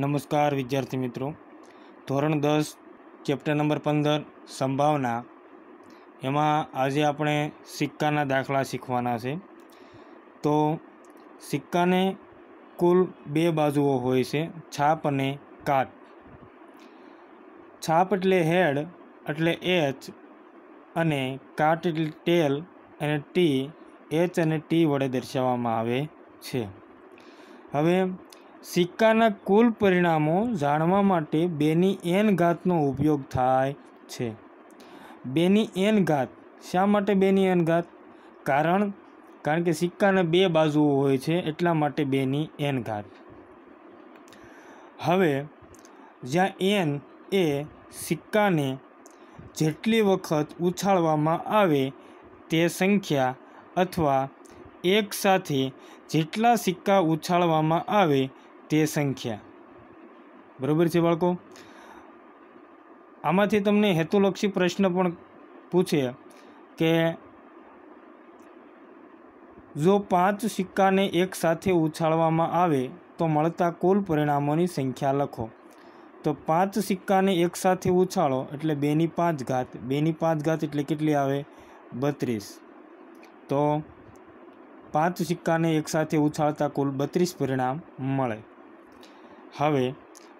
નમસ્કાર વિદ્યાર્થી મિત્રો ધોરણ દસ ચેપ્ટર નંબર પંદર સંભાવના એમાં આજે આપણે સિક્કાના દાખલા શીખવાના છે તો સિક્કાને કુલ બે બાજુઓ હોય છે છાપ અને કાટ છાપ એટલે હેડ એટલે એચ અને કાટ એટલે ટેલ અને ટી એચ અને ટી વડે દર્શાવવામાં આવે છે હવે સિક્કાના કુલ પરિણામો જાણવા માટે બેની એન ઘાતનો ઉપયોગ થાય છે બેની એન ઘાત શા માટે બેની એન ઘાત કારણ કારણ કે સિક્કાના બે બાજુઓ હોય છે એટલા માટે બેની એન ઘાત હવે જ્યાં એન એ સિક્કાને જેટલી વખત ઉછાળવામાં આવે તે સંખ્યા અથવા એક સાથે જેટલા સિક્કા ઉછાળવામાં આવે તે સંખ્યા બરાબર છે બાળકો આમાંથી તમને હેતુલક્ષી પ્રશ્ન પણ પૂછે કે જો પાંચ સિક્કાને એક સાથે ઉછાળવામાં આવે તો મળતા કુલ પરિણામોની સંખ્યા લખો તો પાંચ સિક્કાને એકસાથે ઉછાળો એટલે બેની પાંચ ઘાત બેની પાંચ ઘાત એટલે કેટલી આવે બત્રીસ તો પાંચ સિક્કાને એકસાથે ઉછાળતા કુલ બત્રીસ પરિણામ મળે હવે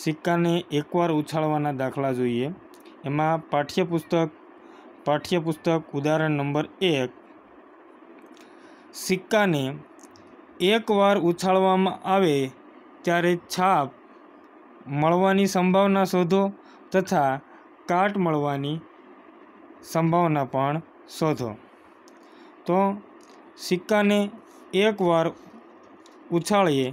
સિક્કાને એકવાર ઉછાળવાના દાખલા જોઈએ એમાં પાઠ્યપુસ્તક પાઠ્યપુસ્તક ઉદાહરણ નંબર એક સિક્કાને એકવાર ઉછાળવામાં આવે ત્યારે છાપ મળવાની સંભાવના શોધો તથા કાટ મળવાની સંભાવના પણ શોધો તો સિક્કાને એકવાર ઉછાળીએ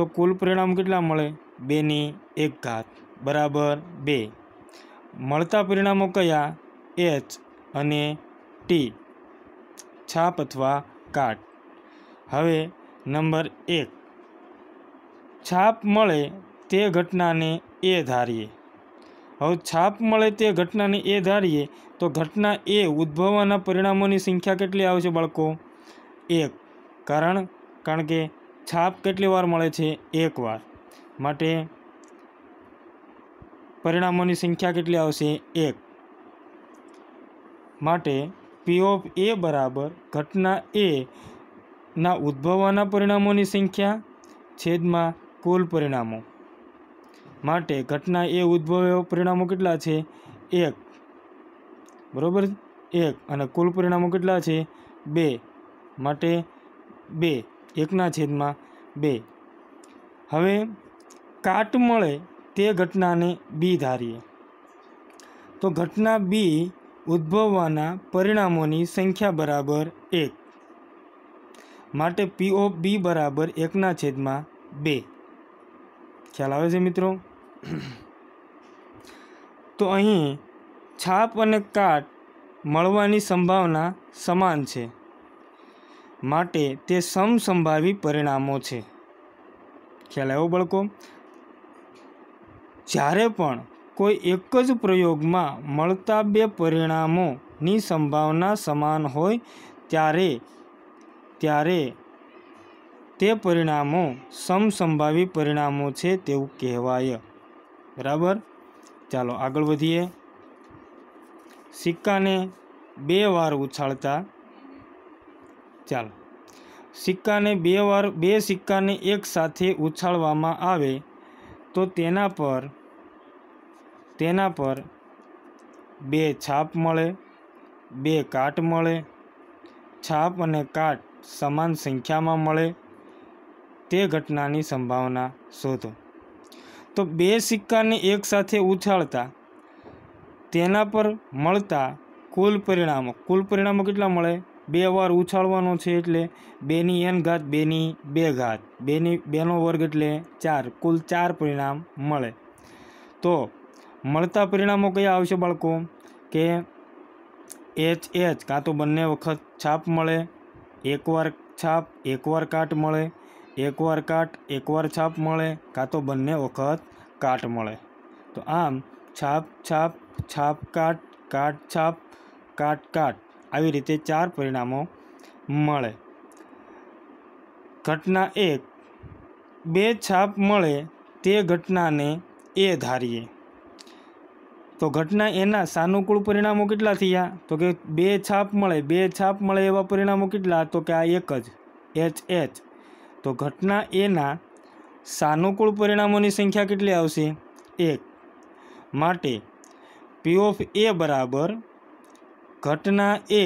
તો કુલ પરિણામ કેટલા મળે બેની એક ઘાત બરાબર બે મળતા પરિણામો કયા એચ અને ટી છાપ અથવા કાટ હવે નંબર એક છાપ મળે તે ઘટનાને એ ધારીએ હવે છાપ મળે તે ઘટનાને એ ધારીએ તો ઘટના એ ઉદ્ભવવાના પરિણામોની સંખ્યા કેટલી આવશે બાળકો એક કારણ કારણ કે છાપ કેટલી વાર મળે છે એકવાર માટે પરિણામોની સંખ્યા કેટલી આવશે એક માટે પી ઓફ એ બરાબર ઘટના એ ના ઉદ્ભવવાના પરિણામોની સંખ્યા છેદમાં કુલ પરિણામો માટે ઘટના એ ઉદ્ભવે પરિણામો કેટલા છે એક બરાબર એક અને કુલ પરિણામો કેટલા છે બે માટે બે એકના છેદમાં બે હવે કાટ મળે તે ઘટનાને બી ધારીએ તો ઘટના બી ઉદ્ભવવાના પરિણામોની સંખ્યા બરાબર એક માટે પીઓ બી બરાબર એકના છેદમાં બે ખ્યાલ આવે છે મિત્રો તો અહીં છાપ અને કાટ મળવાની સંભાવના સમાન છે માટે તે સમસંભાવી પરિણામો છે ખ્યાલ આવ્યો બળકો જ્યારે પણ કોઈ એક જ પ્રયોગમાં મળતા બે પરિણામોની સંભાવના સમાન હોય ત્યારે ત્યારે તે પરિણામો સમસંભાવી પરિણામો છે તેવું કહેવાય બરાબર ચાલો આગળ વધીએ સિક્કાને બે વાર ઉછાળતા ચાલો સિક્કાને બે વાર બે સિક્કાને એકસાથે ઉછાળવામાં આવે તો તેના પર તેના પર બે છાપ મળે બે કાટ મળે છાપ અને કાટ સમાન સંખ્યામાં મળે તે ઘટનાની સંભાવના શોધો તો બે સિક્કાને એકસાથે ઉછાળતા તેના પર મળતા કુલ પરિણામો કુલ પરિણામો કેટલા મળે 2 बार उछालવાનો છે એટલે 2 ની n घात 2 ની 2 घात 2 ની 2 નો વર્ગ એટલે 4 કુલ 4 परिणाम મળે તો મળતા પરિણામો કયા આવશે બાળકો કે hh કાતો બનنے વખત છાપ મળે એકવાર છાપ એકવાર કાટ મળે એકવાર કાટ એકવાર છાપ મળે કાતો બનنے વખત કાટ મળે તો આમ છાપ છાપ છાપ કાટ કાટ છાપ કાટ કાટ આવી રીતે ચાર પરિણામો મળે ઘટના એક બે છાપ મળે તે ઘટનાને એ ધારીએ તો ઘટના એના સાનુકૂળ પરિણામો કેટલા થયા તો કે બે છાપ મળે બે છાપ મળે એવા પરિણામો કેટલા તો કે આ એક જ એચ એચ તો ઘટના એના સાનુકૂળ પરિણામોની સંખ્યા કેટલી આવશે એક માટે પી ઓફ એ બરાબર ઘટના એ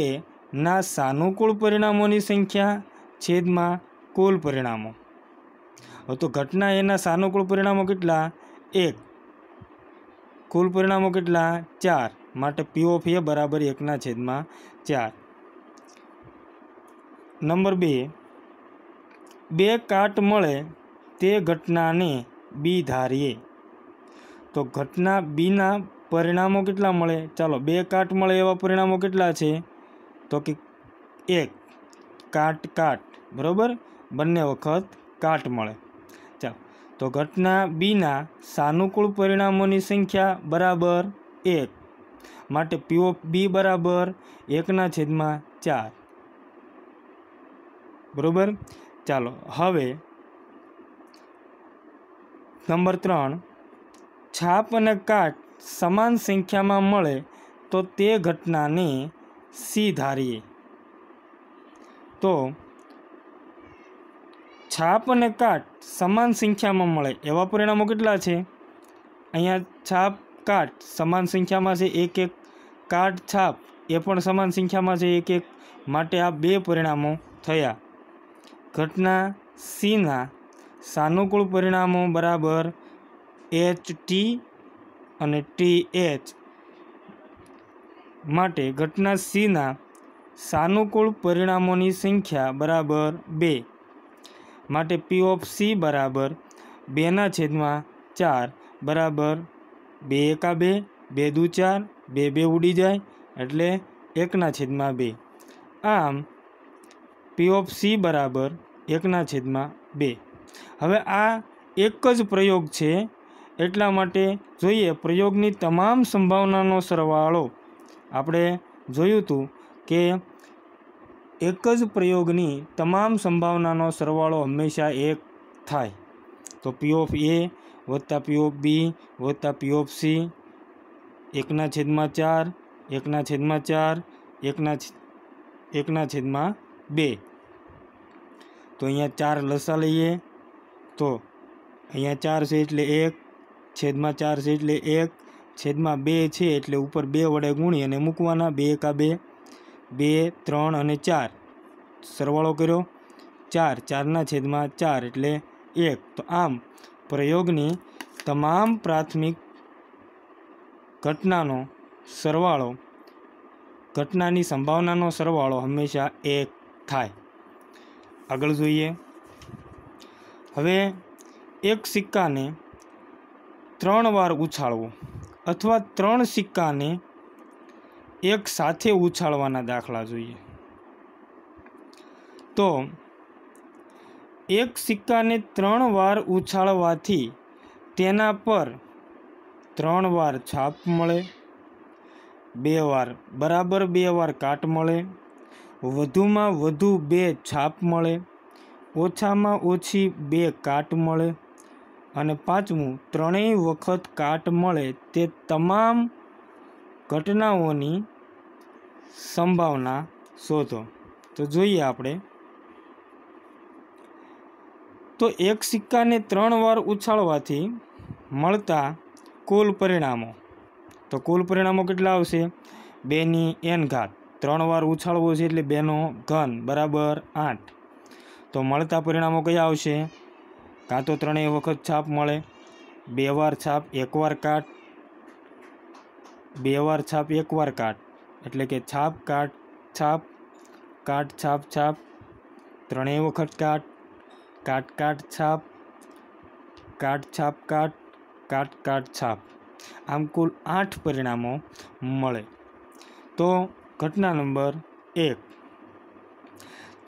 ના સાનુકૂળ પરિણામોની સંખ્યા છેદમાં કુલ પરિણામો હવે તો ઘટના એના સાનુકૂળ પરિણામો કેટલા એક કુલ પરિણામો કેટલા ચાર માટે પી ઓફ એ બરાબર એકના છેદમાં ચાર નંબર બે બે કાટ મળે તે ઘટનાને બી ધારીએ તો ઘટના બીના પરિણામો કેટલા મળે ચાલો બે કાટ મળે એવા પરિણામો કેટલા છે તો કે એક કાટ કાટ બરાબર બંને વખત કાટ મળે ચાલો તો ઘટના બીના સાનુકૂળ પરિણામોની સંખ્યા બરાબર એક માટે પીઓ બી બરાબર એકના છેદમાં ચાર બરાબર ચાલો હવે નંબર ત્રણ છાપ અને કાટ સમાન સંખ્યામાં મળે તો તે ઘટનાને સી ધારીએ તો છાપ અને કાટ સમાન સંખ્યામાં મળે એવા પરિણામો કેટલા છે અહીંયા છાપ કાટ સમાન સંખ્યામાં છે એક એક કાટ છાપ એ પણ સમાન સંખ્યામાં છે એક એક માટે આ બે પરિણામો થયા ઘટના સીના સાનુકૂળ પરિણામો બરાબર એચ ટી અને ટી એચ માટે ઘટના સીના સાનુકૂળ પરિણામોની સંખ્યા બરાબર બે માટે પી ઓફ સી બરાબર બેના છેદમાં ચાર બરાબર બે એકા બે બે દુ ચાર બે બે ઉડી જાય એટલે એકના છેદમાં બે આમ પી ઓફ સી બરાબર એકના છેદમાં બે હવે આ એક જ પ્રયોગ છે એટલા માટે જોઈએ પ્રયોગની તમામ સંભાવનાનો સરવાળો આપણે જોયુંતું કે એક જ પ્રયોગની તમામ સંભાવનાનો સરવાળો હંમેશા 1 થાય તો p(a) + p(b) + p(c) 1/4 + 1/4 + 1/ 1/2 તો અહીંયા 4 લસા લઈએ તો અહીંયા 4 છે એટલે 1 છેદમાં ચાર છે એટલે એક છેદમાં બે છે એટલે ઉપર બે વડે ગુણી અને મૂકવાના બે એકા બે બે ત્રણ અને ચાર સરવાળો કર્યો ચાર ચારના છેદમાં ચાર એટલે એક તો આમ પ્રયોગની તમામ પ્રાથમિક ઘટનાનો સરવાળો ઘટનાની સંભાવનાનો સરવાળો હંમેશા એક થાય આગળ જોઈએ હવે એક સિક્કાને ત્રણ વાર ઉછાળવો અથવા ત્રણ સિક્કાને એક સાથે ઉછાળવાના દાખલા જોઈએ તો એક સિક્કાને ત્રણ વાર ઉછાળવાથી તેના પર ત્રણ વાર છાપ મળે બે વાર બરાબર બે વાર કાટ મળે વધુમાં વધુ બે છાપ મળે ઓછામાં ઓછી બે કાટ મળે અને પાંચમું ત્રણેય વખત કાટ મળે તે તમામ ઘટનાઓની સંભાવના શોધો તો જોઈએ આપણે તો એક સિક્કાને ત્રણ વાર ઉછાળવાથી મળતા કુલ પરિણામો તો કુલ પરિણામો કેટલા આવશે બેની એન ઘાત ત્રણ વાર ઉછાળવો છે એટલે બેનો ઘન બરાબર આઠ તો મળતા પરિણામો કયા આવશે कातो 3 वे વખત छाप मळे 2 वार छाप 1 वार काट 2 वार छाप 1 वार काट એટલે કે छाप काट छाप काट छाप छाप 3 વે વખત કાટ કાટ કાટ छाप કાટ छाप કાટ કાટ કાટ छाप આમ કુલ 8 પરિણામો મળે તો ઘટના નંબર 1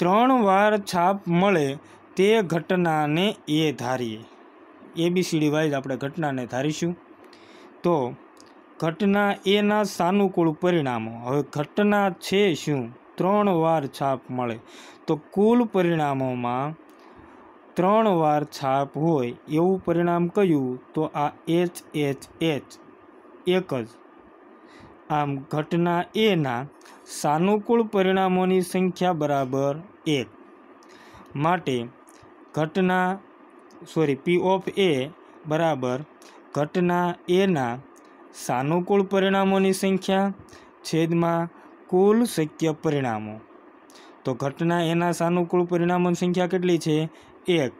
3 વાર छाप મળે તે ઘટનાને એ ધારીએ એ બી સીડી વાઇઝ આપણે ઘટનાને ધારીશું તો ઘટના એના સાનુકૂળ પરિણામો હવે ઘટના છે શું ત્રણ વાર છાપ મળે તો કુલ પરિણામોમાં ત્રણ વાર છાપ હોય એવું પરિણામ કયું તો આ એચ એચ એચ એક જ આમ ઘટના એના સાનુકૂળ પરિણામોની સંખ્યા બરાબર એક માટે ઘટના સોરી પી ઓફ એ બરાબર ઘટના એના સાનુકૂળ પરિણામોની સંખ્યા છેદમાં કુલ શક્ય પરિણામો તો ઘટના એના સાનુકૂળ પરિણામોની સંખ્યા કેટલી છે એક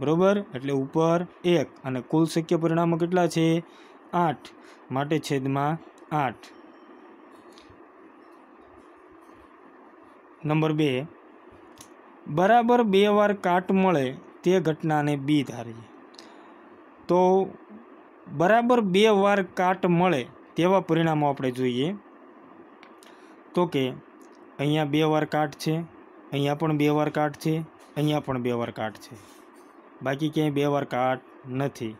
બરાબર એટલે ઉપર એક અને કુલ શક્ય પરિણામો કેટલા છે આઠ માટે છેદમાં આઠ નંબર બે બરાબર બે વાર કાટ મળે તે ઘટનાને બી ધારીએ તો બરાબર બે વાર કાટ મળે તેવા પરિણામો આપણે જોઈએ તો કે અહીંયા બે વાર કાટ છે અહીંયા પણ બે વાર કાટ છે અહીંયા પણ બે વાર કાટ છે બાકી ક્યાંય બે વાર કાટ નથી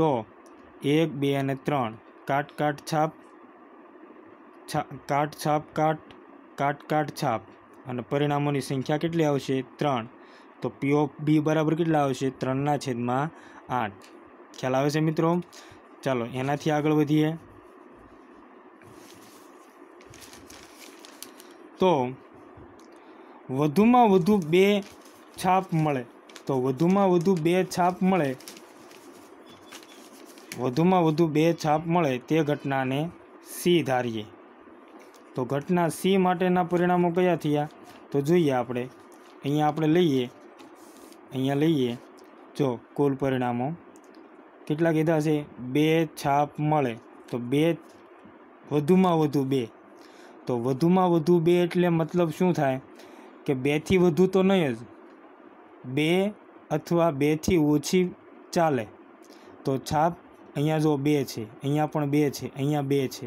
તો એક બે અને ત્રણ કાટ કાટ છાપ કાટ છાપ કાટ કાટ કાટ છાપ અને પરિણામોની સંખ્યા કેટલી આવશે ત્રણ તો પી ઓફ બી બરાબર કેટલા આવશે ત્રણના છેદમાં આઠ ખ્યાલ આવે છે મિત્રો ચાલો એનાથી આગળ વધીએ તો વધુમાં વધુ બે છાપ મળે તો વધુમાં વધુ બે છાપ મળે વધુમાં વધુ બે છાપ મળે તે ઘટનાને સી ધારીએ તો ઘટના સી માટેના પરિણામો કયા થયા તો જોઈએ આપણે અહીંયા આપણે લઈએ અહીંયા લઈએ જો કુલ પરિણામો કેટલા કીધા છે બે છાપ મળે તો બે વધુમાં વધુ બે તો વધુમાં વધુ બે એટલે મતલબ શું થાય કે બેથી વધુ તો નહીં જ બે અથવા બેથી ઓછી ચાલે તો છાપ અહીંયા જો બે છે અહીંયા પણ બે છે અહીંયા બે છે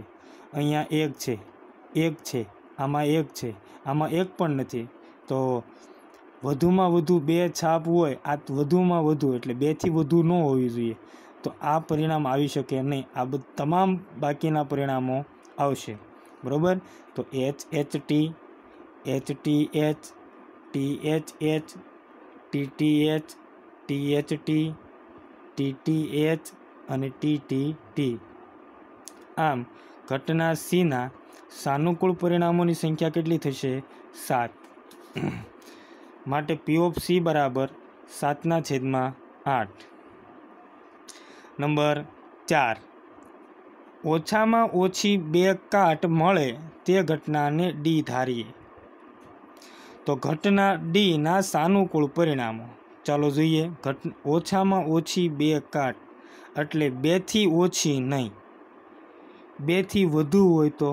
અહીંયા એક છે એક છે આમાં એક છે આમાં એક પણ નથી તો વધુમાં વધુ બે છાપ હોય આ વધુમાં વધુ એટલે બેથી વધુ ન હોવી જોઈએ તો આ પરિણામ આવી શકે નહીં આ તમામ બાકીના પરિણામો આવશે બરાબર તો H H T H T H T H H T T H T H T T T H અને ટી ટી ટી આમ ઘટના સીના સાનુકૂળ પરિણામોની સંખ્યા કેટલી થશે સાત માટે પીઓફ સી બરાબર સાતના છેદમાં આઠ નંબર ચાર ઓછામાં ઓછી બે કાટ મળે તે ઘટનાને ડી ધારીએ તો ઘટના ડીના સાનુકૂળ પરિણામો ચાલો જોઈએ ઘટ ઓછામાં ઓછી બે કાટ એટલે બેથી ઓછી નહીં બેથી વધુ હોય તો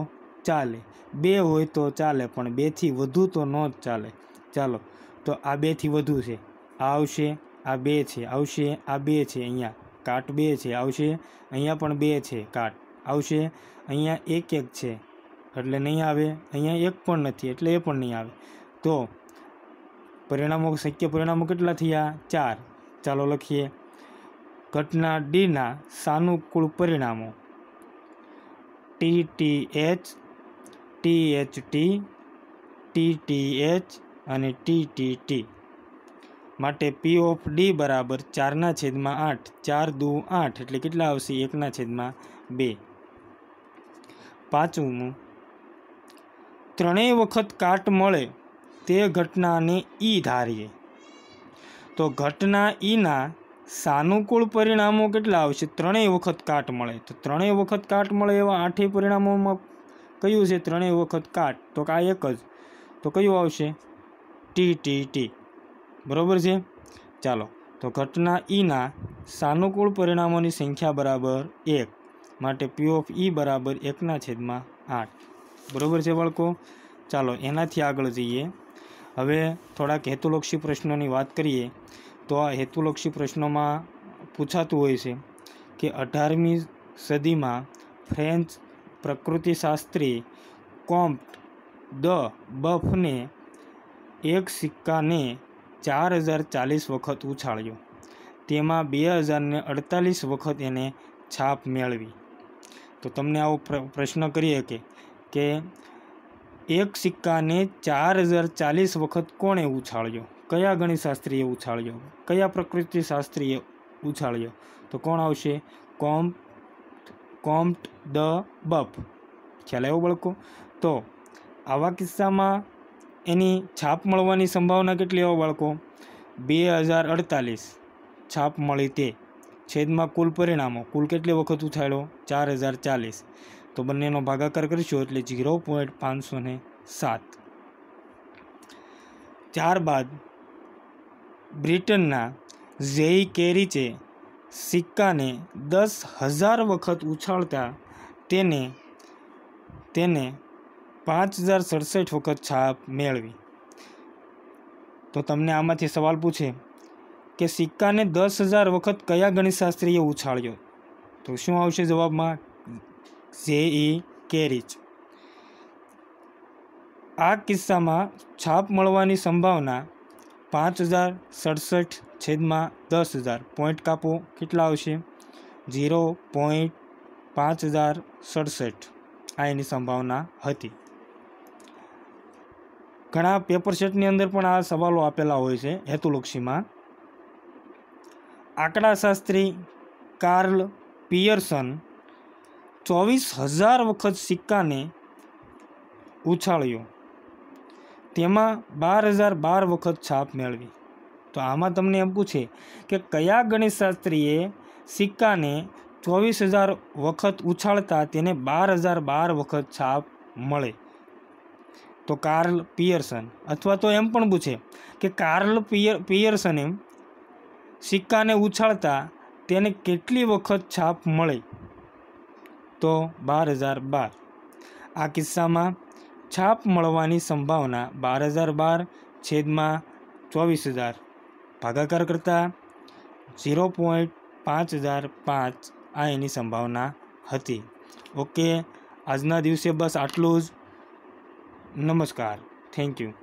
ચાલે બે હોય તો ચાલે પણ બેથી વધુ તો ન જ ચાલે ચાલો તો આ બેથી વધુ છે આ આવશે આ બે છે આવશે આ બે છે અહીંયા કાટ બે છે આવશે અહીંયા પણ બે છે કાટ આવશે અહીંયા એક એક છે એટલે નહીં આવે અહીંયા એક પણ નથી એટલે એ પણ નહીં આવે તો પરિણામો શક્ય પરિણામો કેટલા થયા ચાર ચાલો લખીએ ઘટના ડીના સાનુકૂળ પરિણામો T T H T H T T T H અને ટી ટી ટી માટે પી ઓફ ડી બરાબર ચારના છેદમાં આઠ ચાર દુ આઠ એટલે કેટલા આવશે એકના છેદમાં બે પાંચમું ત્રણેય વખત કાટ મળે તે ઘટનાને ઈ e ધારીએ તો ઘટના ઈના e સાનુકૂળ પરિણામો કેટલા આવશે ત્રણેય વખત કાટ મળે તો ત્રણેય વખત કાટ મળે એવા આઠેય પરિણામોમાં કયું છે ત્રણેય વખત કાટ તો કે આ એક જ તો કયું આવશે ટી ટી ટી બરાબર છે ચાલો તો ઘટના ઈના e સાનુકૂળ પરિણામોની સંખ્યા બરાબર એક માટે પી ઓફ ઈ બરાબર એકના છેદમાં આઠ બરાબર છે બાળકો ચાલો એનાથી આગળ જઈએ હવે થોડાક હેતુલક્ષી પ્રશ્નોની વાત કરીએ તો આ હેતુલક્ષી પ્રશ્નોમાં પૂછાતું હોય છે કે અઢારમી સદીમાં ફ્રેન્ચ પ્રકૃતિશાસ્ત્રી કોમ્પ્ટ દ બફને એક સિક્કાને ચાર હજાર ચાલીસ વખત ઉછાળ્યો તેમાં બે હજારને અડતાલીસ વખત એને છાપ મેળવી તો તમને આવો પ્રશ્ન કરીએ કે કે એક સિક્કાને ચાર હજાર ચાલીસ વખત કોણે ઉછાળ્યો કયા ગણિતશાસ્ત્રીએ ઉછાળ્યો કયા પ્રકૃતિશાસ્ત્રીએ ઉછાળ્યો તો કોણ આવશે કોમ્પ કોમ્પ્ટ ધ બફ ખ્યાલ એવો બાળકો તો આવા કિસ્સામાં એની છાપ મળવાની સંભાવના કેટલી આવો બાળકો બે હજાર અડતાલીસ છાપ મળી તે છેદમાં કુલ પરિણામો કુલ કેટલી વખત ઉથાળ્યો ચાર હજાર ચાલીસ તો બંનેનો ભાગાકાર કરીશું એટલે ઝીરો પોઈન્ટ પાંચસો ને સાત ત્યારબાદ બ્રિટનના ઝેઈ કેરીચે સિક્કાને દસ હજાર વખત ઉછાળતા તેને તેને પાંચ હજાર સડસઠ વખત છાપ મેળવી તો તમને આમાંથી સવાલ પૂછે કે સિક્કાને દસ હજાર વખત કયા ગણિતશાસ્ત્રીએ ઉછાળ્યો તો શું આવશે જવાબમાં જે ઈ કેરીચ આ કિસ્સામાં છાપ મળવાની સંભાવના પાંચ હજાર સડસઠ છેદમાં દસ હજાર પોઈન્ટ કાપો કેટલા આવશે ઝીરો પોઈન્ટ પાંચ હજાર સડસઠ આ એની સંભાવના હતી ઘણા પેપર સેટની અંદર પણ આ સવાલો આપેલા હોય છે હેતુલક્ષીમાં આંકડાશાસ્ત્રી કાર્લ પિયર્સન ચોવીસ હજાર વખત સિક્કાને ઉછાળ્યો તેમાં બાર હજાર બાર વખત છાપ મેળવી તો આમાં તમને એમ પૂછે કે કયા ગણિતશાસ્ત્રીએ સિક્કાને ચોવીસ હજાર વખત ઉછાળતા તેને બાર હજાર બાર વખત છાપ મળે તો કાર્લ પિયર્સન અથવા તો એમ પણ પૂછે કે કાર્લ પિયર પિયર્સને સિક્કાને ઉછાળતા તેને કેટલી વખત છાપ મળે તો બાર હજાર બાર આ કિસ્સામાં છાપ મળવાની સંભાવના બાર હજાર બાર છેદમાં ચોવીસ હજાર ભાગાકાર કરતાં ઝીરો પોઈન્ટ પાંચ હજાર પાંચ આ એની સંભાવના હતી ઓકે આજના દિવસે બસ આટલું જ નમસ્કાર થેન્ક યુ